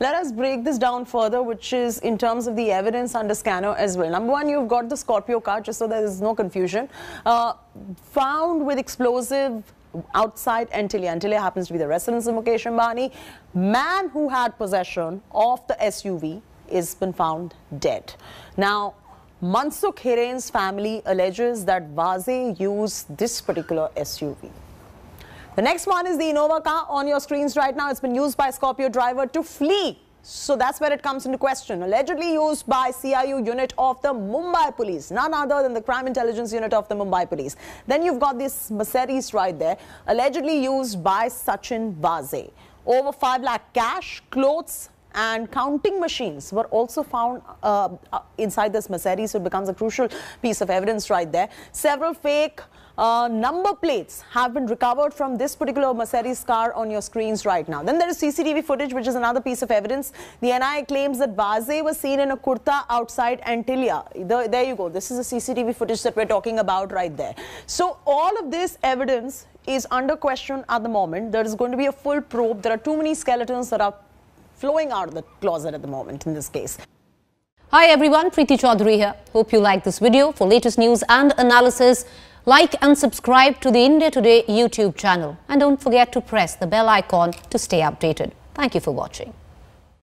Let us break this down further, which is in terms of the evidence under scanner as well. Number one, you've got the Scorpio car, just so there is no confusion, uh, found with explosive outside Antilia. Antilia happens to be the residence of Mukesh Ambani. Man who had possession of the SUV is been found dead. Now, Mansukh Hiren's family alleges that Vaze used this particular SUV. The next one is the Innova car on your screens right now. It's been used by Scorpio driver to flee. So that's where it comes into question. Allegedly used by CIU unit of the Mumbai police. None other than the crime intelligence unit of the Mumbai police. Then you've got this Mercedes right there. Allegedly used by Sachin Vaze. Over 5 lakh cash, clothes, and counting machines were also found uh, uh, inside this Mercedes. So it becomes a crucial piece of evidence right there. Several fake uh, number plates have been recovered from this particular Mercedes car on your screens right now. Then there is CCTV footage, which is another piece of evidence. The NIA claims that Vazeh was seen in a kurta outside Antilia. The, there you go. This is the CCTV footage that we're talking about right there. So all of this evidence is under question at the moment. There is going to be a full probe. There are too many skeletons that are flowing out of the closet at the moment in this case. Hi everyone, Preeti Chaudhary here. Hope you liked this video. For latest news and analysis, like and subscribe to the India Today YouTube channel. And don't forget to press the bell icon to stay updated. Thank you for watching.